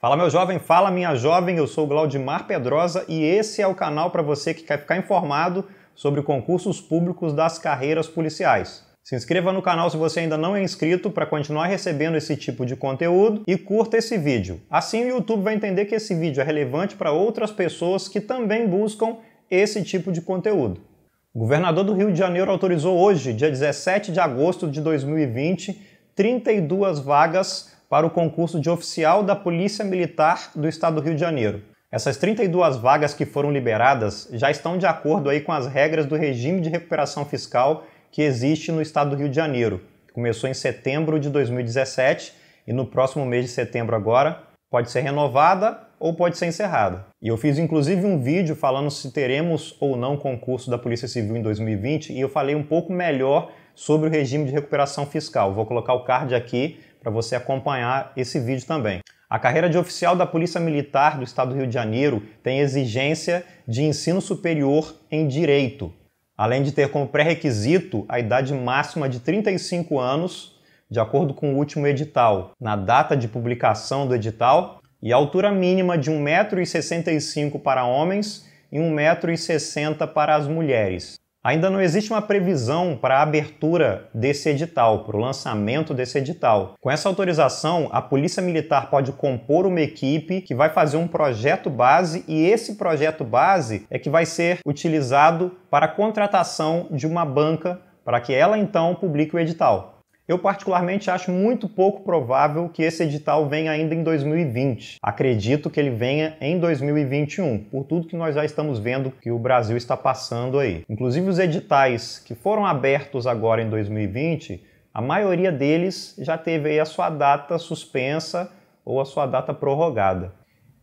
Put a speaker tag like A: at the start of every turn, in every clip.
A: Fala meu jovem, fala minha jovem, eu sou Glaudimar Pedrosa e esse é o canal para você que quer ficar informado sobre concursos públicos das carreiras policiais. Se inscreva no canal se você ainda não é inscrito para continuar recebendo esse tipo de conteúdo e curta esse vídeo. Assim o YouTube vai entender que esse vídeo é relevante para outras pessoas que também buscam esse tipo de conteúdo. O governador do Rio de Janeiro autorizou hoje, dia 17 de agosto de 2020, 32 vagas para o concurso de oficial da Polícia Militar do Estado do Rio de Janeiro. Essas 32 vagas que foram liberadas já estão de acordo aí com as regras do regime de recuperação fiscal que existe no estado do Rio de Janeiro. Começou em setembro de 2017 e no próximo mês de setembro agora pode ser renovada ou pode ser encerrada. E eu fiz inclusive um vídeo falando se teremos ou não concurso da Polícia Civil em 2020 e eu falei um pouco melhor sobre o regime de recuperação fiscal. Vou colocar o card aqui para você acompanhar esse vídeo também. A carreira de oficial da Polícia Militar do Estado do Rio de Janeiro tem exigência de ensino superior em direito, além de ter como pré-requisito a idade máxima de 35 anos, de acordo com o último edital, na data de publicação do edital, e a altura mínima de 1,65m para homens e 1,60m para as mulheres. Ainda não existe uma previsão para a abertura desse edital, para o lançamento desse edital. Com essa autorização, a Polícia Militar pode compor uma equipe que vai fazer um projeto base e esse projeto base é que vai ser utilizado para a contratação de uma banca para que ela então publique o edital. Eu, particularmente, acho muito pouco provável que esse edital venha ainda em 2020. Acredito que ele venha em 2021, por tudo que nós já estamos vendo que o Brasil está passando aí. Inclusive, os editais que foram abertos agora em 2020, a maioria deles já teve aí a sua data suspensa ou a sua data prorrogada.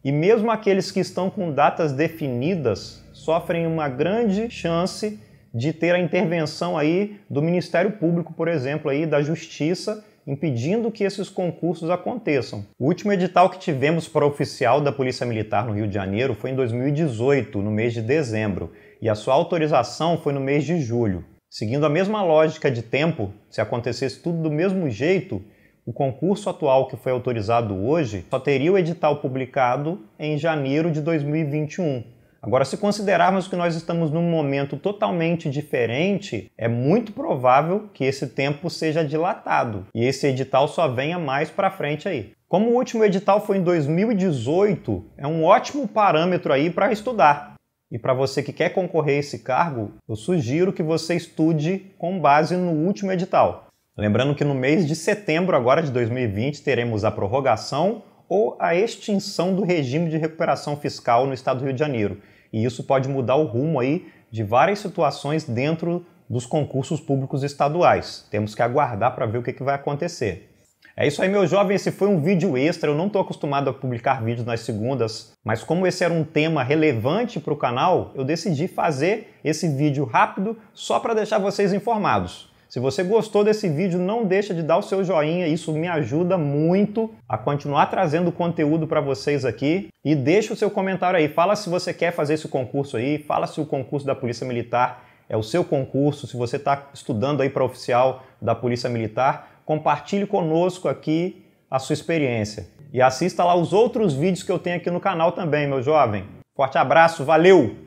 A: E mesmo aqueles que estão com datas definidas sofrem uma grande chance de ter a intervenção aí do Ministério Público, por exemplo, aí da Justiça, impedindo que esses concursos aconteçam. O último edital que tivemos para oficial da Polícia Militar no Rio de Janeiro foi em 2018, no mês de dezembro, e a sua autorização foi no mês de julho. Seguindo a mesma lógica de tempo, se acontecesse tudo do mesmo jeito, o concurso atual que foi autorizado hoje só teria o edital publicado em janeiro de 2021. Agora, se considerarmos que nós estamos num momento totalmente diferente, é muito provável que esse tempo seja dilatado e esse edital só venha mais para frente aí. Como o último edital foi em 2018, é um ótimo parâmetro aí para estudar. E para você que quer concorrer a esse cargo, eu sugiro que você estude com base no último edital. Lembrando que no mês de setembro agora de 2020 teremos a prorrogação ou a extinção do regime de recuperação fiscal no estado do Rio de Janeiro. E isso pode mudar o rumo aí de várias situações dentro dos concursos públicos estaduais. Temos que aguardar para ver o que, que vai acontecer. É isso aí, meu jovem. Esse foi um vídeo extra. Eu não estou acostumado a publicar vídeos nas segundas, mas como esse era um tema relevante para o canal, eu decidi fazer esse vídeo rápido só para deixar vocês informados. Se você gostou desse vídeo, não deixa de dar o seu joinha, isso me ajuda muito a continuar trazendo conteúdo para vocês aqui. E deixa o seu comentário aí, fala se você quer fazer esse concurso aí, fala se o concurso da Polícia Militar é o seu concurso, se você está estudando aí para oficial da Polícia Militar, compartilhe conosco aqui a sua experiência. E assista lá os outros vídeos que eu tenho aqui no canal também, meu jovem. Forte abraço, valeu!